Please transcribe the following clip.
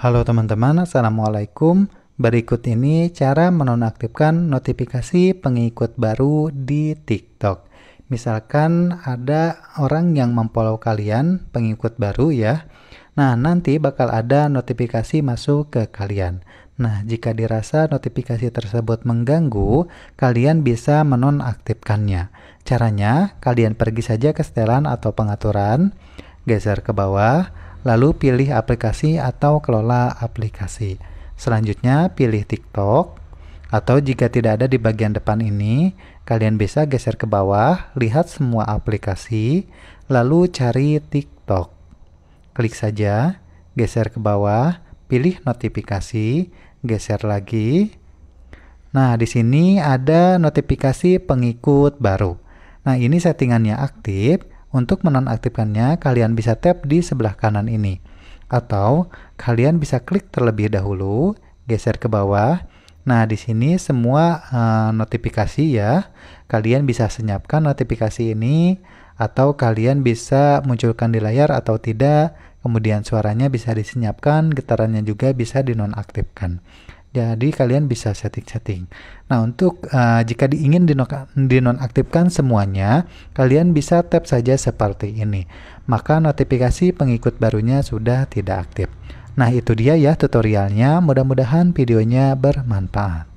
Halo teman-teman, Assalamualaikum. Berikut ini cara menonaktifkan notifikasi pengikut baru di TikTok. Misalkan ada orang yang memfollow kalian, pengikut baru ya. Nah, nanti bakal ada notifikasi masuk ke kalian. Nah, jika dirasa notifikasi tersebut mengganggu, kalian bisa menonaktifkannya. Caranya, kalian pergi saja ke setelan atau pengaturan, geser ke bawah, lalu pilih aplikasi atau kelola aplikasi. Selanjutnya, pilih TikTok, atau jika tidak ada di bagian depan ini, kalian bisa geser ke bawah, lihat semua aplikasi, lalu cari TikTok. Klik saja, geser ke bawah, pilih notifikasi, geser lagi. Nah, di sini ada notifikasi pengikut baru. Nah, ini settingannya aktif, untuk menonaktifkannya, kalian bisa tap di sebelah kanan ini. Atau kalian bisa klik terlebih dahulu, geser ke bawah. Nah, di sini semua uh, notifikasi ya. Kalian bisa senyapkan notifikasi ini atau kalian bisa munculkan di layar atau tidak. Kemudian suaranya bisa disenyapkan, getarannya juga bisa dinonaktifkan. Jadi kalian bisa setting-setting. Nah untuk uh, jika diingin dinonaktifkan semuanya, kalian bisa tap saja seperti ini. Maka notifikasi pengikut barunya sudah tidak aktif. Nah itu dia ya tutorialnya. Mudah-mudahan videonya bermanfaat.